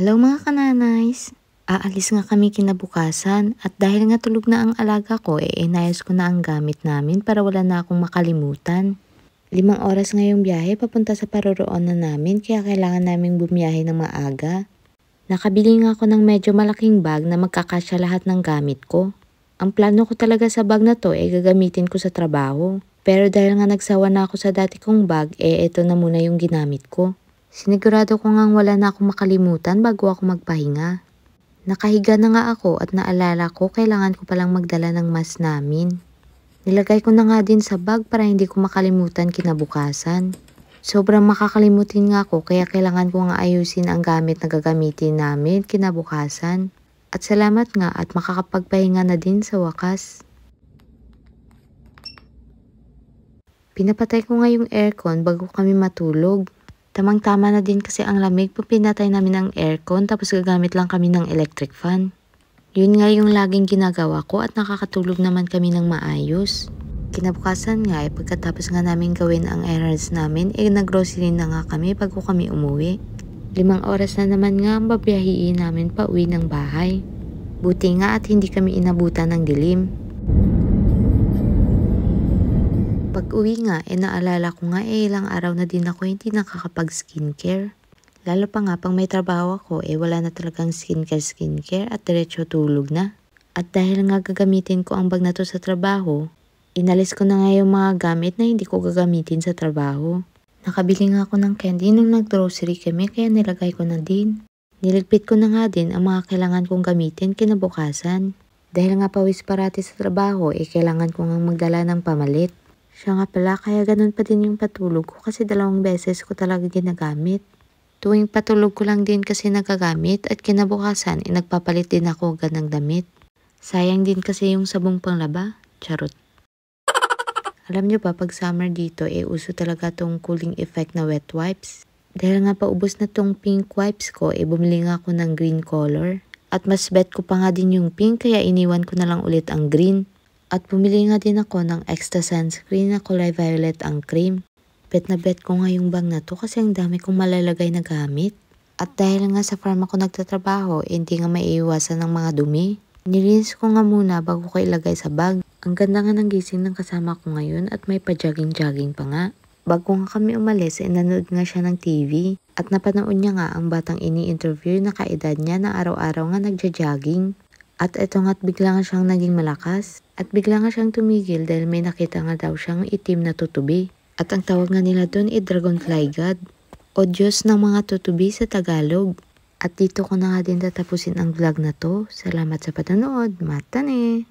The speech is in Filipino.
Hello mga kananays! Aalis nga kami kinabukasan at dahil nga tulog na ang alaga ko, eh inayos ko na ang gamit namin para wala na akong makalimutan. Limang oras ngayong yung biyahe papunta sa paroroonan namin kaya kailangan naming bumiyahe ng maaga. Nakabili nga ako ng medyo malaking bag na magkakasya lahat ng gamit ko. Ang plano ko talaga sa bag na to ay eh, gagamitin ko sa trabaho. Pero dahil nga nagsawa na ako sa dati kong bag, eh ito na muna yung ginamit ko. Sinigurado ko ngang wala na akong makalimutan bago ako magpahinga. Nakahiga na nga ako at naalala ko kailangan ko palang magdala ng mas namin. Nilagay ko na nga din sa bag para hindi ko makalimutan kinabukasan. Sobrang makakalimutin nga ako kaya kailangan ko nga ayusin ang gamit na gagamitin namin kinabukasan. At salamat nga at makakapagpahinga na din sa wakas. Pinapatay ko nga yung aircon bago kami matulog. Tamang-tama na din kasi ang lamig pag pinatay namin ang aircon tapos gagamit lang kami ng electric fan. Yun nga yung laging ginagawa ko at nakakatulog naman kami ng maayos. Kinabukasan nga eh, pagkatapos nga namin gawin ang errands namin, eh naggrocery na nga kami bago kami umuwi. Limang oras na naman nga ang babiyahiin namin pa uwi ng bahay. Buti nga at hindi kami inabutan ng dilim. pag-uwi nga, e naalala ko nga eh ilang araw na din ako hindi nakakapag-skincare. Lalo pa nga pang may trabaho ako, eh wala na talagang skincare skincare at diretso tulog na. At dahil nga gagamitin ko ang bag na to sa trabaho, inalis ko na nga yung mga gamit na hindi ko gagamitin sa trabaho. Nakabili nga ako ng candy nung nag-grocery kami kaya nilagay ko na din. Niligpit ko na nga din ang mga kailangan kong gamitin kinabukasan. Dahil nga pawis parati sa trabaho, eh kailangan ko nga magdala ng pamalit. Siya nga pala, kaya ganun pa din yung patulog ko kasi dalawang beses ko talaga ginagamit. Tuwing patulog ko lang din kasi nagagamit at kinabukasan, inagpapalit eh, din ako agad ng damit. Sayang din kasi yung sabong panglaba. Charot. Alam nyo ba, pag summer dito, eh uso talaga tong cooling effect na wet wipes. Dahil nga paubos na tong pink wipes ko, eh bumili nga ako ng green color. At mas bet ko pa nga din yung pink kaya iniwan ko na lang ulit ang green. At pumili nga din ako ng extra sunscreen na kulay violet ang cream. Bet na bet ko nga yung bag na to kasi ang dami kong malalagay na gamit. At dahil nga sa farm ako nagtatrabaho, eh, hindi nga maiiwasan ng mga dumi. Nilinis ko nga muna bago ko ilagay sa bag. Ang ganda nga ng gising ng kasama ko ngayon at may pa-jogging-jogging pa nga. Bago nga kami umalis, ay eh, nanood nga siya ng TV. At napanood niya nga ang batang ini-interview na kaedad niya na araw-araw nga nagja-jogging. At eto nga't bigla nga siyang naging malakas. At bigla nga siyang tumigil dahil may nakita nga daw siyang itim na tutubi. At ang tawag nga nila doon ay Dragonfly God o Diyos ng mga tutubi sa Tagalog. At dito ko na nga din tatapusin ang vlog na to. Salamat sa panonood. Mata ne!